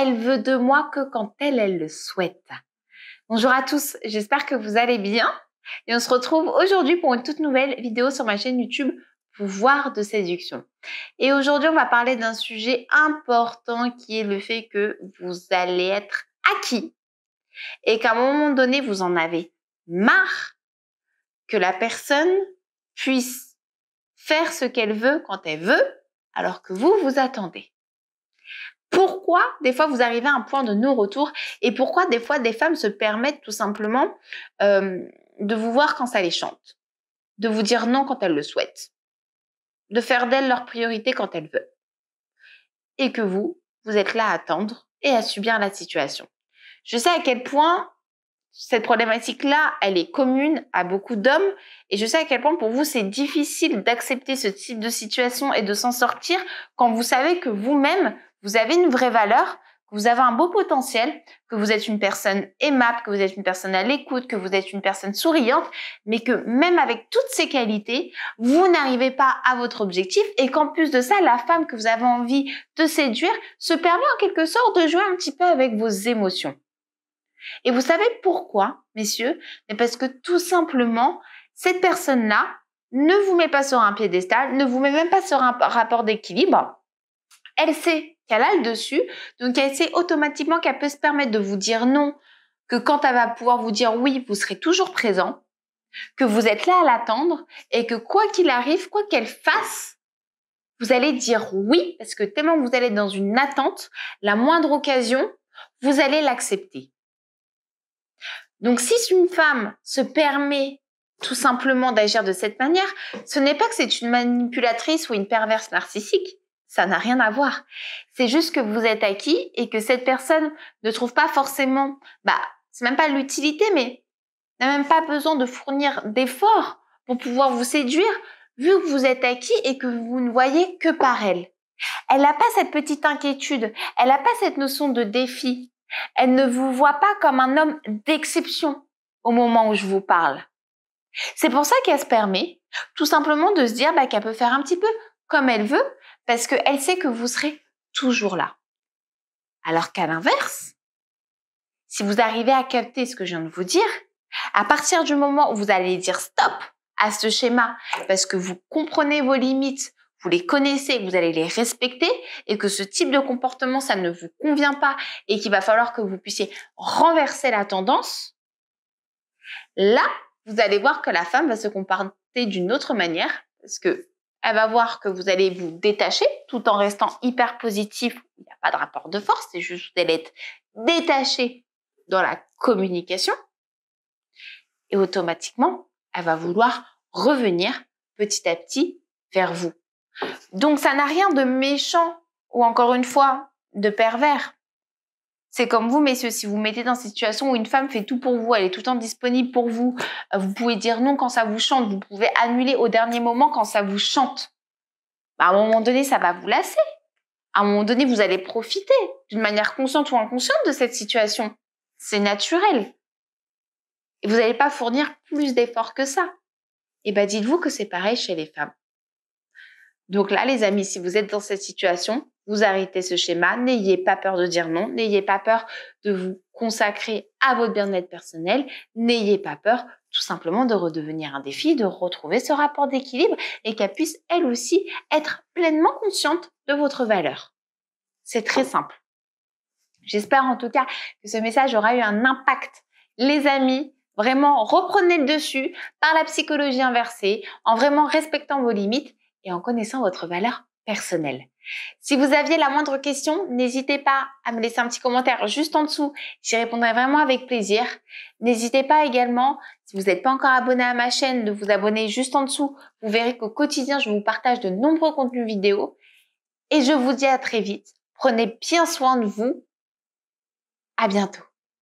Elle veut de moi que quand elle, elle le souhaite. Bonjour à tous, j'espère que vous allez bien. Et on se retrouve aujourd'hui pour une toute nouvelle vidéo sur ma chaîne YouTube Pouvoir de séduction. Et aujourd'hui, on va parler d'un sujet important qui est le fait que vous allez être acquis et qu'à un moment donné, vous en avez marre que la personne puisse faire ce qu'elle veut quand elle veut alors que vous vous attendez pourquoi des fois vous arrivez à un point de non-retour et pourquoi des fois des femmes se permettent tout simplement euh, de vous voir quand ça les chante, de vous dire non quand elles le souhaitent, de faire d'elles leur priorité quand elles veulent. Et que vous, vous êtes là à attendre et à subir la situation. Je sais à quel point cette problématique-là, elle est commune à beaucoup d'hommes et je sais à quel point pour vous c'est difficile d'accepter ce type de situation et de s'en sortir quand vous savez que vous-même, vous avez une vraie valeur, que vous avez un beau potentiel, que vous êtes une personne aimable, que vous êtes une personne à l'écoute, que vous êtes une personne souriante, mais que même avec toutes ces qualités, vous n'arrivez pas à votre objectif et qu'en plus de ça, la femme que vous avez envie de séduire se permet en quelque sorte de jouer un petit peu avec vos émotions. Et vous savez pourquoi, messieurs Mais parce que tout simplement, cette personne-là ne vous met pas sur un piédestal, ne vous met même pas sur un rapport d'équilibre. Elle sait qu'elle a le dessus. Donc elle sait automatiquement qu'elle peut se permettre de vous dire non, que quand elle va pouvoir vous dire oui, vous serez toujours présent, que vous êtes là à l'attendre et que quoi qu'il arrive, quoi qu'elle fasse, vous allez dire oui parce que tellement vous allez être dans une attente, la moindre occasion, vous allez l'accepter. Donc si une femme se permet tout simplement d'agir de cette manière, ce n'est pas que c'est une manipulatrice ou une perverse narcissique, ça n'a rien à voir. C'est juste que vous êtes acquis et que cette personne ne trouve pas forcément, bah, c'est même pas l'utilité, mais n'a même pas besoin de fournir d'efforts pour pouvoir vous séduire, vu que vous êtes acquis et que vous ne voyez que par elle. Elle n'a pas cette petite inquiétude, elle n'a pas cette notion de défi, elle ne vous voit pas comme un homme d'exception au moment où je vous parle. C'est pour ça qu'elle se permet tout simplement de se dire bah, qu'elle peut faire un petit peu comme elle veut parce qu'elle sait que vous serez toujours là. Alors qu'à l'inverse, si vous arrivez à capter ce que je viens de vous dire, à partir du moment où vous allez dire stop à ce schéma, parce que vous comprenez vos limites, vous les connaissez, vous allez les respecter et que ce type de comportement, ça ne vous convient pas et qu'il va falloir que vous puissiez renverser la tendance, là, vous allez voir que la femme va se comporter d'une autre manière parce que elle va voir que vous allez vous détacher tout en restant hyper positif. Il n'y a pas de rapport de force, c'est juste vous être détaché dans la communication. Et automatiquement, elle va vouloir revenir petit à petit vers vous. Donc ça n'a rien de méchant ou encore une fois de pervers. C'est comme vous, messieurs, si vous mettez dans une situation où une femme fait tout pour vous, elle est tout le temps disponible pour vous, euh, vous pouvez dire non quand ça vous chante, vous pouvez annuler au dernier moment quand ça vous chante. Bah, à un moment donné, ça va vous lasser. À un moment donné, vous allez profiter d'une manière consciente ou inconsciente de cette situation. C'est naturel. Et vous n'allez pas fournir plus d'efforts que ça. Et eh bien, dites-vous que c'est pareil chez les femmes. Donc là, les amis, si vous êtes dans cette situation, vous arrêtez ce schéma. N'ayez pas peur de dire non. N'ayez pas peur de vous consacrer à votre bien-être personnel. N'ayez pas peur tout simplement de redevenir un défi, de retrouver ce rapport d'équilibre et qu'elle puisse, elle aussi, être pleinement consciente de votre valeur. C'est très simple. J'espère en tout cas que ce message aura eu un impact. Les amis, vraiment reprenez le dessus par la psychologie inversée, en vraiment respectant vos limites en connaissant votre valeur personnelle. Si vous aviez la moindre question, n'hésitez pas à me laisser un petit commentaire juste en dessous. J'y répondrai vraiment avec plaisir. N'hésitez pas également, si vous n'êtes pas encore abonné à ma chaîne, de vous abonner juste en dessous. Vous verrez qu'au quotidien, je vous partage de nombreux contenus vidéo. Et je vous dis à très vite. Prenez bien soin de vous. À bientôt.